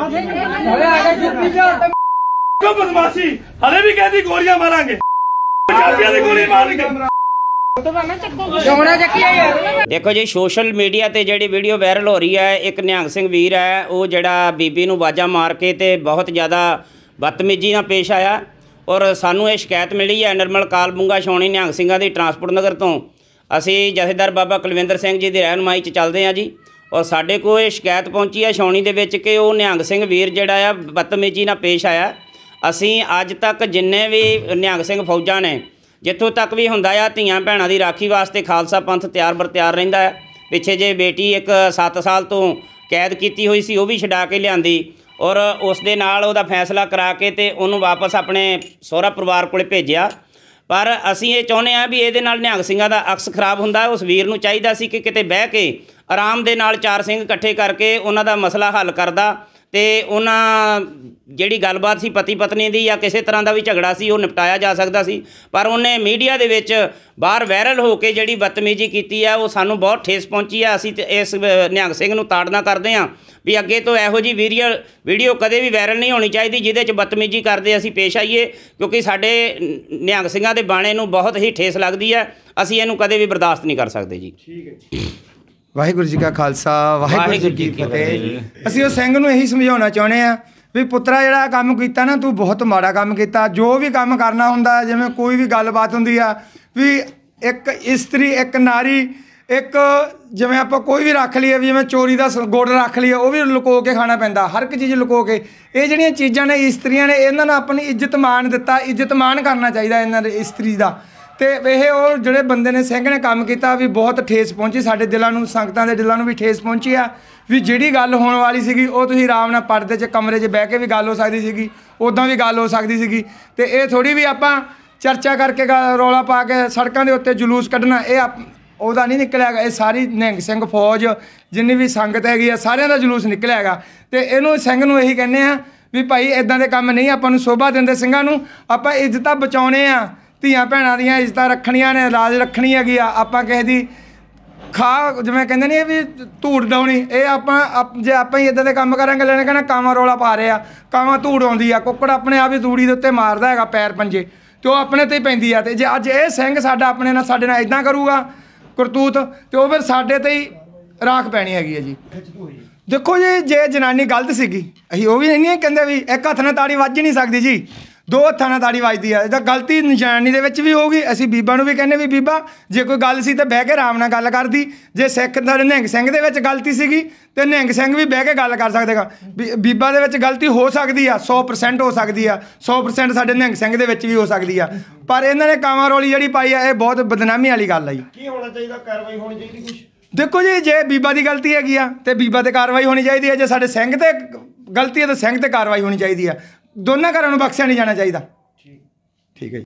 ਕੋ ਬਦਮਾਸ਼ੀ ਹਲੇ ਵੀ ਕਹਿੰਦੀ ਗੋਲੀਆਂ ਮਾਰਾਂਗੇ ਪੰਜਾਬੀਆਂ ਦੇ ਗੋਲੀ ਮਾਰਾਂਗੇ ਦੇਖੋ ਜੀ ਸੋਸ਼ਲ ਮੀਡੀਆ ਤੇ ਜਿਹੜੀ ਵੀਡੀਓ ਵਾਇਰਲ ਹੋ ਰਹੀ ਹੈ ਇੱਕ ਨਿਹੰਗ ਸਿੰਘ ਵੀਰ ਹੈ ਉਹ ਜਿਹੜਾ ਬੀਬੀ ਨੂੰ ਵਾਜਾ ਮਾਰ ਕੇ ਤੇ ਬਹੁਤ ਜ਼ਿਆਦਾ ਬਦਤਮੀਜ਼ੀ ਨਾਲ ਪੇਸ਼ ਆਇਆ ਔਰ ਸਾਨੂੰ ਇਹ ਸ਼ਿਕਾਇਤ ਮਿਲੀ ਹੈ ਨਿਰਮਲ ਕਾਲਬੁੰਗਾ ਛਾਉਣੀ ਨਿਹੰਗ ਸਿੰਘਾਂ ਦੀ ਟਰਾਂਸਪੋਰਟ ਨਗਰ ਤੋਂ ਅਸੀਂ ਜਥੇਦਾਰ ਬਾਬਾ ਕੁਲਵਿੰਦਰ ਸਿੰਘ ਜੀ ਦੀ ਰਹਿਨਮਾਈ 'ਚ ਚੱਲਦੇ ਹਾਂ ਜੀ ਔਰ ਸਾਡੇ ਕੋਲ ਇਹ ਸ਼ਿਕਾਇਤ ਪਹੁੰਚੀ ਹੈ ਛੌਣੀ ਦੇ ਵਿੱਚ ਕਿ ਉਹ ਨਿਹੰਗ ਸਿੰਘ ਵੀਰ ਜਿਹੜਾ ਆ ਬਤਮੀਜੀ ਨਾਲ ਪੇਸ਼ ਆਇਆ ਅਸੀਂ ਅੱਜ ਤੱਕ ਜਿੰਨੇ ਵੀ ਨਿਹੰਗ ਸਿੰਘ ਫੌਜਾਂ ਨੇ ਜਿੱਥੋਂ ਤੱਕ ਵੀ ਹੁੰਦਾ ਆ ਧੀਆਂ ਭੈਣਾਂ ਦੀ ਰਾਖੀ ਵਾਸਤੇ ਖਾਲਸਾ ਪੰਥ ਤਿਆਰ ਬਰ ਤਿਆਰ ਰਹਿੰਦਾ ਹੈ ਪਿੱਛੇ ਜੇ ਬੇਟੀ ਇੱਕ 7 ਸਾਲ ਤੋਂ ਕੈਦ ਕੀਤੀ ਹੋਈ ਸੀ ਉਹ ਵੀ ਛਡਾ ਕੇ ਲਿਆਂਦੀ ਔਰ ਉਸ ਦੇ ਨਾਲ ਉਹਦਾ ਫੈਸਲਾ ਕਰਾ ਕੇ ਤੇ ਉਹਨੂੰ ਵਾਪਸ ਆਪਣੇ ਸਹੁਰਾ ਪਰਿਵਾਰ ਕੋਲੇ ਭੇਜਿਆ ਪਰ ਅਸੀਂ ਇਹ ਚਾਹੁੰਦੇ ਆ ਵੀ ਇਹਦੇ ਨਾਲ ਨਿਹੰਗ ਸਿੰਘਾਂ ਦਾ ਅਕਸ ਖਰਾਬ ਹੁੰਦਾ ਉਸ ਵੀਰ ਨੂੰ ਚਾਹੀਦਾ ਸੀ ਕਿ ਕਿਤੇ ਬਹਿ ਕੇ ਆਰਾਮ ਦੇ ਨਾਲ ਚਾਰ ਸਿੰਘ ਇਕੱਠੇ ਕਰਕੇ ਉਹਨਾਂ ਦਾ ਮਸਲਾ ਹੱਲ ਕਰਦਾ ਤੇ ਉਹਨਾਂ ਜਿਹੜੀ ਗੱਲਬਾਤ ਸੀ ਪਤੀ ਪਤਨੀ ਦੀ ਜਾਂ ਕਿਸੇ ਤਰ੍ਹਾਂ ਦਾ ਵੀ ਝਗੜਾ ਸੀ ਉਹ ਨਿਪਟਾਇਆ ਜਾ ਸਕਦਾ ਸੀ ਪਰ ਉਹਨੇ ਮੀਡੀਆ ਦੇ ਵਿੱਚ ਬਾਹਰ ਵਾਇਰਲ ਹੋ ਕੇ ਜਿਹੜੀ ਬਦਤਮੀਜੀ ਕੀਤੀ ਆ ਉਹ ਸਾਨੂੰ ਬਹੁਤ ਠੇਸ ਪਹੁੰਚੀ ਆ ਅਸੀਂ ਇਸ ਨਿਹੰਗ ਸਿੰਘ ਨੂੰ ਤਾੜਨਾ ਕਰਦੇ ਆ ਵੀ ਅੱਗੇ ਤੋਂ ਇਹੋ ਜੀ ਵੀਡੀਓ ਕਦੇ ਵੀ ਵਾਇਰਲ ਨਹੀਂ ਹੋਣੀ ਚਾਹੀਦੀ ਜਿਹਦੇ 'ਚ ਬਦਤਮੀਜੀ ਕਰਦੇ ਅਸੀਂ ਪੇਸ਼ ਆਈਏ ਕਿਉਂਕਿ ਸਾਡੇ ਨਿਹੰਗ ਸਿੰਘਾਂ ਦੇ ਬਾਣੇ ਨੂੰ ਬਹੁਤ ਹੀ ਠੇਸ ਲੱਗਦੀ ਆ ਅਸੀਂ ਇਹਨੂੰ ਕਦੇ ਵੀ ਬਰਦਾਸ਼ਤ ਨਹੀਂ ਕਰ ਸਕਦੇ ਜੀ ਠੀਕ ਹੈ ਜੀ ਵਾਹਿਗੁਰੂ ਜੀ ਕਾ ਖਾਲਸਾ ਵਾਹਿਗੁਰੂ ਜੀ ਕੀ ਫਤਿਹ ਅਸੀਂ ਉਹ ਸਿੰਘ ਨੂੰ ਇਹੀ ਸਮਝਾਉਣਾ ਚਾਹੁੰਦੇ ਆ ਵੀ ਪੁੱਤਰਾ ਜਿਹੜਾ ਕੰਮ ਕੀਤਾ ਨਾ ਤੂੰ ਬਹੁਤ ਮਾੜਾ ਕੰਮ ਕੀਤਾ ਜੋ ਵੀ ਕੰਮ ਕਰਨਾ ਹੁੰਦਾ ਜਿਵੇਂ ਕੋਈ ਵੀ ਗੱਲਬਾਤ ਹੁੰਦੀ ਆ ਵੀ ਇੱਕ ਇਸਤਰੀ ਇੱਕ ਨਾਰੀ ਇੱਕ ਜਿਵੇਂ ਆਪਾਂ ਕੋਈ ਵੀ ਰੱਖ ਲਈਏ ਜਿਵੇਂ ਚੋਰੀ ਦਾ ਗੋੜ ਰੱਖ ਲਈਏ ਉਹ ਵੀ ਲੁਕੋ ਕੇ ਖਾਣਾ ਪੈਂਦਾ ਹਰ ਇੱਕ ਚੀਜ਼ ਲੁਕੋ ਕੇ ਇਹ ਜਿਹੜੀਆਂ ਚੀਜ਼ਾਂ ਨੇ ਇਸਤਰੀਆਂ ਨੇ ਇਹਨਾਂ ਨੂੰ ਆਪਣੀ ਇੱਜ਼ਤ ਮਾਣ ਦਿੱਤਾ ਇੱਜ਼ਤ ਮਾਣ ਕਰਨਾ ਚਾਹੀਦਾ ਇਹਨਾਂ ਦੇ ਇਸਤਰੀ ਦਾ ਤੇ ਇਹ ਉਹ ਜਿਹੜੇ ਬੰਦੇ ਨੇ ਸਿੰਘ ਨੇ ਕੰਮ ਕੀਤਾ ਵੀ ਬਹੁਤ ਠੇਸ ਪਹੁੰਚੀ ਸਾਡੇ ਦਿਲਾਂ ਨੂੰ ਸੰਗਤਾਂ ਦੇ ਦਿਲਾਂ ਨੂੰ ਵੀ ਠੇਸ ਪਹੁੰਚੀ ਆ ਵੀ ਜਿਹੜੀ ਗੱਲ ਹੋਣ ਵਾਲੀ ਸੀਗੀ ਉਹ ਤੁਸੀਂ ਆਰਾਮ ਨਾਲ ਪਰਦੇ 'ਚ ਕਮਰੇ 'ਚ ਬਹਿ ਕੇ ਵੀ ਗੱਲ ਹੋ ਸਕਦੀ ਸੀਗੀ ਉਦਾਂ ਵੀ ਗੱਲ ਹੋ ਸਕਦੀ ਸੀਗੀ ਤੇ ਇਹ ਥੋੜੀ ਵੀ ਆਪਾਂ ਚਰਚਾ ਕਰਕੇ ਰੌਲਾ ਪਾ ਕੇ ਸੜਕਾਂ ਦੇ ਉੱਤੇ ਜਲੂਸ ਕੱਢਣਾ ਇਹ ਉਹਦਾ ਨਹੀਂ ਨਿਕਲਿਆਗਾ ਇਹ ਸਾਰੀ ਨਿਹੰਗ ਸਿੰਘ ਫੌਜ ਜਿੰਨੀ ਵੀ ਸੰਗਤ ਹੈਗੀ ਆ ਸਾਰਿਆਂ ਦਾ ਜਲੂਸ ਨਿਕਲਿਆਗਾ ਤੇ ਇਹਨੂੰ ਸਿੰਘ ਨੂੰ ਇਹੀ ਕਹਿੰਦੇ ਆ ਵੀ ਭਾਈ ਇਦਾਂ ਦੇ ਕੰਮ ਨਹੀਂ ਆਪਾਂ ਨੂੰ ਸੋਭਾ ਦਿੰਦੇ ਸਿੰਘਾਂ ਨੂੰ ਆਪਾਂ ਇੱਜ਼ਤਾਂ ਬਚਾਉਣੇ ਆ ਧੀਆਂ ਭੈਣਾਂ ਦੀਆਂ ਇੱਜ਼ਤਾਂ ਰੱਖਣੀਆਂ ਨੇ ਲਾਜ ਰੱਖਣੀ ਹੈਗੀ ਆ ਆਪਾਂ ਕਿਸੇ ਦੀ ਖਾ ਜਿਵੇਂ ਕਹਿੰਦੇ ਨਹੀਂ ਵੀ ਧੂੜ ਡਾਉਣੀ ਇਹ ਆਪਾਂ ਜੇ ਆਪਾਂ ਹੀ ਇਦਾਂ ਦੇ ਕੰਮ ਕਰਾਂਗੇ ਲੈਣੇ ਕਹਿੰਦਾ ਕਾਵਾਂ ਰੋਲਾ ਪਾ ਰਿਹਾ ਕਾਵਾਂ ਧੂੜ ਆਉਂਦੀ ਆ ਕੁੱਕੜ ਆਪਣੇ ਆਪ ਹੀ ਧੂੜੀ ਦੇ ਉੱਤੇ ਮਾਰਦਾ ਹੈਗਾ ਪੈਰ ਪੰਜੇ ਤੇ ਉਹ ਆਪਣੇ ਤੇ ਪੈਂਦੀ ਆ ਤੇ ਜੇ ਅੱਜ ਇਹ ਸਿੰਘ ਸਾਡਾ ਆਪਣੇ ਨਾਲ ਸਾਡੇ ਨਾਲ ਇਦਾਂ ਕਰੂਗਾ ਕਰਤੂਤ ਤੇ ਉਹ ਫਿਰ ਸਾਡੇ ਤੇ ਹੀ ਰਾਖ ਪੈਣੀ ਹੈਗੀ ਹੈ ਜੀ ਦੇਖੋ ਜੀ ਜੇ ਜਨਾਨੀ ਗਲਤ ਸੀਗੀ ਅਸੀਂ ਉਹ ਵੀ ਨਹੀਂ ਕਹਿੰਦੇ ਵੀ ਇੱਕ ਹੱਥ ਨਾਲ ਤਾੜੀ ਵੱਜ ਨਹੀਂ ਸਕਦੀ ਜੀ ਦੋ ਹੱਥਾਂ ਨਾਲ ਦਾੜੀ ਵੱਜਦੀ ਆ ਇਹਦਾ ਗਲਤੀ ਨਿਸ਼ਾਨੀ ਦੇ ਵਿੱਚ ਵੀ ਹੋਊਗੀ ਅਸੀਂ ਬੀਬਾ ਨੂੰ ਵੀ ਕਹਿੰਨੇ ਵੀ ਬੀਬਾ ਜੇ ਕੋਈ ਗੱਲ ਸੀ ਤਾਂ ਬਹਿ ਕੇ ਆਰਾਮ ਨਾਲ ਗੱਲ ਕਰਦੀ ਜੇ ਸਿੱਖ ਦਾ ਨਿਹੰਗ ਸਿੰਘ ਦੇ ਵਿੱਚ ਗਲਤੀ ਸੀਗੀ ਤੇ ਨਿਹੰਗ ਸਿੰਘ ਵੀ ਬਹਿ ਕੇ ਗੱਲ ਕਰ ਸਕਦੇਗਾ ਬੀਬਾ ਦੇ ਵਿੱਚ ਗਲਤੀ ਹੋ ਸਕਦੀ ਆ 100% ਹੋ ਸਕਦੀ ਆ 100% ਸਾਡੇ ਨਿਹੰਗ ਸਿੰਘ ਦੇ ਵਿੱਚ ਵੀ ਹੋ ਸਕਦੀ ਆ ਪਰ ਇਹਨਾਂ ਨੇ ਕਾਵਾਂ ਰੋਲੀ ਜਿਹੜੀ ਪਾਈ ਆ ਇਹ ਬਹੁਤ ਬਦਨਾਮੀ ਵਾਲੀ ਗੱਲ ਆ ਜੀ ਕੀ ਹੋਣਾ ਚਾਹੀਦਾ ਕਾਰਵਾਈ ਹੋਣੀ ਚਾਹੀਦੀ ਕੁਝ ਦੇਖੋ ਜੀ ਜੇ ਬੀਬਾ ਦੀ ਗਲਤੀ ਹੈਗੀ ਆ ਤੇ ਬੀਬਾ ਤੇ ਕਾਰਵਾਈ ਹੋਣੀ ਚਾਹੀਦੀ ਹੈ ਜੇ ਸਾਡੇ ਸਿੰਘ ਤੇ ਗਲਤੀ ਹੈ ਤਾਂ ਸਿੰਘ ਤੇ ਕਾਰਵਾਈ ਹੋਣੀ ਚਾਹੀਦੀ ਆ ਦੋਨਾਂ ਘਰਾਂ ਨੂੰ ਬਖਸ਼ਿਆ ਨਹੀਂ ਜਾਣਾ ਚਾਹੀਦਾ ਠੀਕ ਹੈ